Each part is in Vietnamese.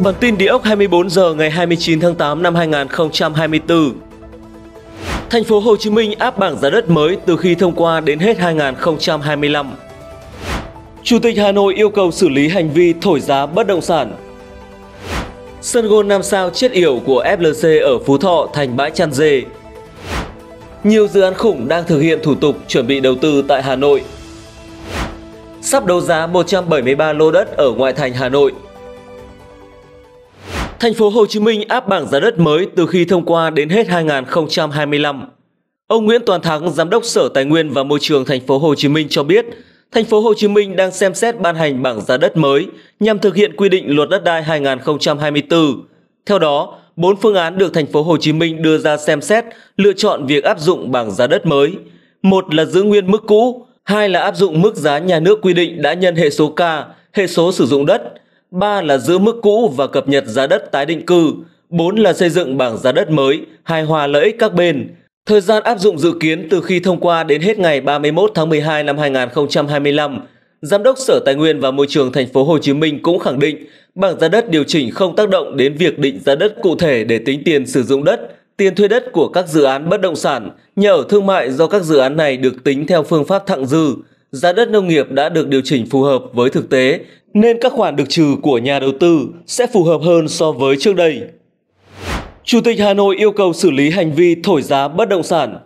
Bản vâng, tin Địa ốc 24 giờ ngày 29 tháng 8 năm 2024 Thành phố Hồ Chí Minh áp bảng giá đất mới từ khi thông qua đến hết 2025 Chủ tịch Hà Nội yêu cầu xử lý hành vi thổi giá bất động sản Sân gôn 5 sao chết yểu của FLC ở Phú Thọ thành bãi chăn dê Nhiều dự án khủng đang thực hiện thủ tục chuẩn bị đầu tư tại Hà Nội Sắp đấu giá 173 lô đất ở ngoại thành Hà Nội Thành phố Hồ Chí Minh áp bảng giá đất mới từ khi thông qua đến hết 2025. Ông Nguyễn Toàn Thắng, giám đốc Sở Tài nguyên và Môi trường thành phố Hồ Chí Minh cho biết, thành phố Hồ Chí Minh đang xem xét ban hành bảng giá đất mới nhằm thực hiện quy định Luật đất đai 2024. Theo đó, bốn phương án được thành phố Hồ Chí Minh đưa ra xem xét lựa chọn việc áp dụng bảng giá đất mới. Một là giữ nguyên mức cũ, hai là áp dụng mức giá nhà nước quy định đã nhân hệ số K, hệ số sử dụng đất – ba là giữ mức cũ và cập nhật giá đất tái định cư, bốn là xây dựng bảng giá đất mới, hài hòa lợi ích các bên. Thời gian áp dụng dự kiến từ khi thông qua đến hết ngày 31 tháng 12 năm 2025. Giám đốc Sở Tài nguyên và Môi trường thành phố Hồ Chí Minh cũng khẳng định, bảng giá đất điều chỉnh không tác động đến việc định giá đất cụ thể để tính tiền sử dụng đất, tiền thuê đất của các dự án bất động sản, nhà ở thương mại do các dự án này được tính theo phương pháp thặng dư. Giá đất nông nghiệp đã được điều chỉnh phù hợp với thực tế nên các khoản được trừ của nhà đầu tư sẽ phù hợp hơn so với trước đây. Chủ tịch Hà Nội yêu cầu xử lý hành vi thổi giá bất động sản.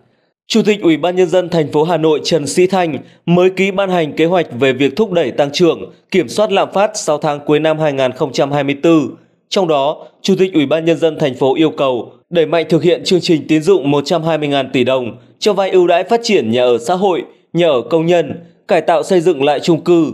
Chủ tịch Ủy ban nhân dân thành phố Hà Nội Trần Sĩ Thanh mới ký ban hành kế hoạch về việc thúc đẩy tăng trưởng, kiểm soát lạm phát 6 tháng cuối năm 2024. Trong đó, Chủ tịch Ủy ban nhân dân thành phố yêu cầu đẩy mạnh thực hiện chương trình tín dụng 120.000 tỷ đồng cho vay ưu đãi phát triển nhà ở xã hội, nhà ở công nhân, cải tạo xây dựng lại chung cư,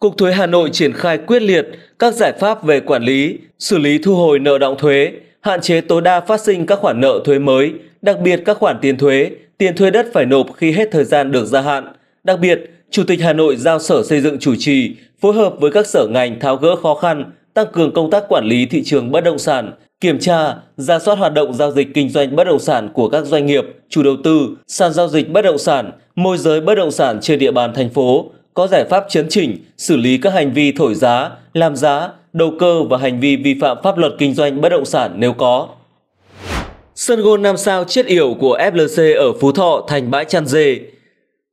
Cục thuế Hà Nội triển khai quyết liệt các giải pháp về quản lý, xử lý thu hồi nợ động thuế, hạn chế tối đa phát sinh các khoản nợ thuế mới, đặc biệt các khoản tiền thuế, tiền thuê đất phải nộp khi hết thời gian được gia hạn. Đặc biệt, Chủ tịch Hà Nội giao Sở Xây dựng chủ trì, phối hợp với các sở ngành tháo gỡ khó khăn, tăng cường công tác quản lý thị trường bất động sản, kiểm tra, ra soát hoạt động giao dịch kinh doanh bất động sản của các doanh nghiệp, chủ đầu tư, sàn giao dịch bất động sản, môi giới bất động sản trên địa bàn thành phố, có giải pháp chấn chỉnh, xử lý các hành vi thổi giá, làm giá, đầu cơ và hành vi vi phạm pháp luật kinh doanh bất động sản nếu có. Sân gôn 5 sao chết yểu của FLC ở Phú Thọ thành bãi chăn dê.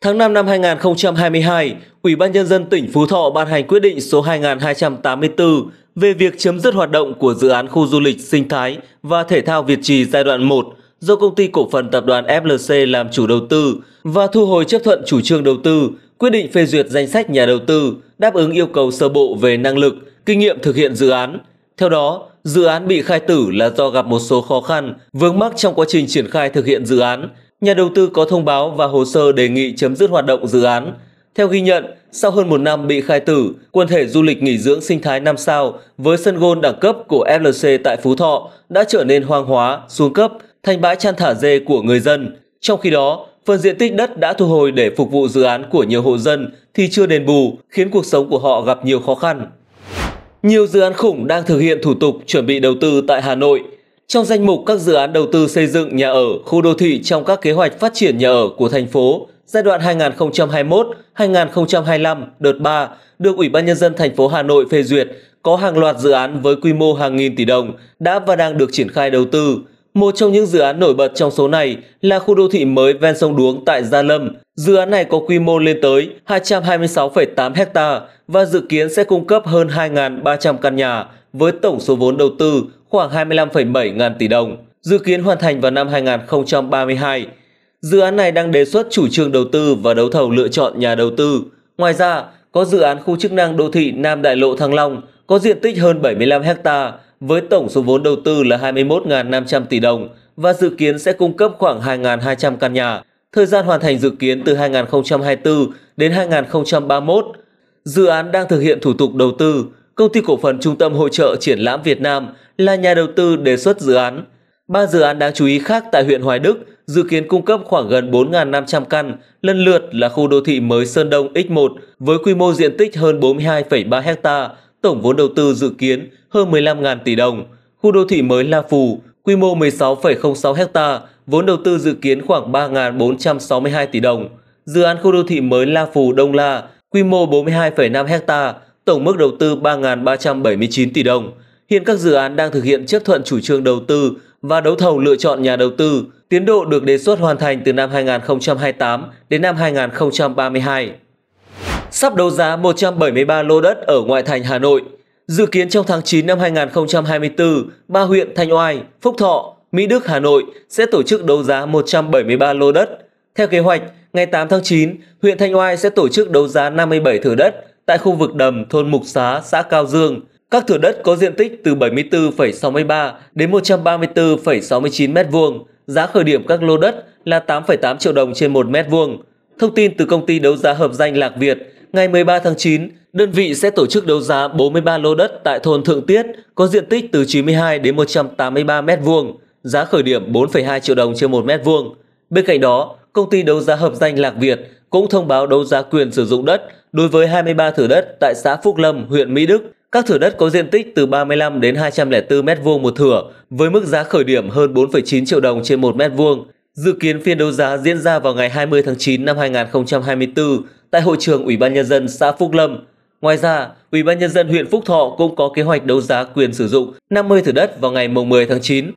Tháng 5 năm 2022, Ủy ban Nhân dân tỉnh Phú Thọ ban hành quyết định số 2284 về việc chấm dứt hoạt động của dự án khu du lịch sinh thái và thể thao Việt Trì giai đoạn 1 do công ty cổ phần tập đoàn FLC làm chủ đầu tư và thu hồi chấp thuận chủ trương đầu tư quyết định phê duyệt danh sách nhà đầu tư đáp ứng yêu cầu sơ bộ về năng lực, kinh nghiệm thực hiện dự án. Theo đó, dự án bị khai tử là do gặp một số khó khăn, vướng mắc trong quá trình triển khai thực hiện dự án. Nhà đầu tư có thông báo và hồ sơ đề nghị chấm dứt hoạt động dự án. Theo ghi nhận, sau hơn một năm bị khai tử, quần thể du lịch nghỉ dưỡng sinh thái 5 sao với sân gôn đẳng cấp của FLC tại Phú Thọ đã trở nên hoang hóa, xuống cấp, thành bãi chăn thả dê của người dân. Trong khi đó, Phần diện tích đất đã thu hồi để phục vụ dự án của nhiều hộ dân thì chưa đền bù, khiến cuộc sống của họ gặp nhiều khó khăn. Nhiều dự án khủng đang thực hiện thủ tục chuẩn bị đầu tư tại Hà Nội. Trong danh mục các dự án đầu tư xây dựng nhà ở, khu đô thị trong các kế hoạch phát triển nhà ở của thành phố giai đoạn 2021-2025 đợt 3 được Ủy ban nhân dân thành phố Hà Nội phê duyệt có hàng loạt dự án với quy mô hàng nghìn tỷ đồng đã và đang được triển khai đầu tư. Một trong những dự án nổi bật trong số này là khu đô thị mới ven sông Đuống tại Gia Lâm. Dự án này có quy mô lên tới 226,8 ha và dự kiến sẽ cung cấp hơn 2.300 căn nhà với tổng số vốn đầu tư khoảng 25,7 ngàn tỷ đồng, dự kiến hoàn thành vào năm 2032. Dự án này đang đề xuất chủ trương đầu tư và đấu thầu lựa chọn nhà đầu tư. Ngoài ra, có dự án khu chức năng đô thị Nam Đại Lộ Thăng Long có diện tích hơn 75 ha với tổng số vốn đầu tư là 21.500 tỷ đồng và dự kiến sẽ cung cấp khoảng 2.200 căn nhà. Thời gian hoàn thành dự kiến từ 2024 đến 2031. Dự án đang thực hiện thủ tục đầu tư. Công ty cổ phần Trung tâm Hội trợ Triển lãm Việt Nam là nhà đầu tư đề xuất dự án. Ba dự án đáng chú ý khác tại huyện Hoài Đức dự kiến cung cấp khoảng gần 4.500 căn, lần lượt là khu đô thị mới Sơn Đông X1 với quy mô diện tích hơn 42,3 ha tổng vốn đầu tư dự kiến hơn 15.000 tỷ đồng. Khu đô thị mới La Phù, quy mô 16,06 ha, vốn đầu tư dự kiến khoảng 3.462 tỷ đồng. Dự án khu đô thị mới La Phù Đông La, quy mô 42,5 ha, tổng mức đầu tư 3.379 tỷ đồng. Hiện các dự án đang thực hiện chấp thuận chủ trương đầu tư và đấu thầu lựa chọn nhà đầu tư. Tiến độ được đề xuất hoàn thành từ năm 2028 đến năm 2032 sắp đấu giá 173 lô đất ở ngoại thành Hà Nội. Dự kiến trong tháng 9 năm 2024, ba huyện Thanh Oai, Phúc Thọ, Mỹ Đức, Hà Nội sẽ tổ chức đấu giá 173 lô đất. Theo kế hoạch, ngày 8 tháng 9, huyện Thanh Oai sẽ tổ chức đấu giá 57 thửa đất tại khu vực đầm thôn Mục Xá, xã Cao Dương. Các thửa đất có diện tích từ 74,63 đến 134,69 m2, giá khởi điểm các lô đất là 8,8 triệu đồng trên 1 m2. Thông tin từ công ty đấu giá hợp danh Lạc Việt, Ngày 13 tháng 9, đơn vị sẽ tổ chức đấu giá 43 lô đất tại thôn Thượng Tiết có diện tích từ 92 đến 183 m2, giá khởi điểm 4,2 triệu đồng trên 1 m2. Bên cạnh đó, công ty đấu giá hợp danh Lạc Việt cũng thông báo đấu giá quyền sử dụng đất đối với 23 thửa đất tại xã Phúc Lâm, huyện Mỹ Đức. Các thửa đất có diện tích từ 35 đến 204 m2 một thửa với mức giá khởi điểm hơn 4,9 triệu đồng trên 1 m2. Dự kiến phiên đấu giá diễn ra vào ngày 20 tháng 9 năm 2024 tại hội trường Ủy ban nhân dân xã Phúc Lâm. Ngoài ra, Ủy ban nhân dân huyện Phúc Thọ cũng có kế hoạch đấu giá quyền sử dụng 50 thửa đất vào ngày 10 tháng 9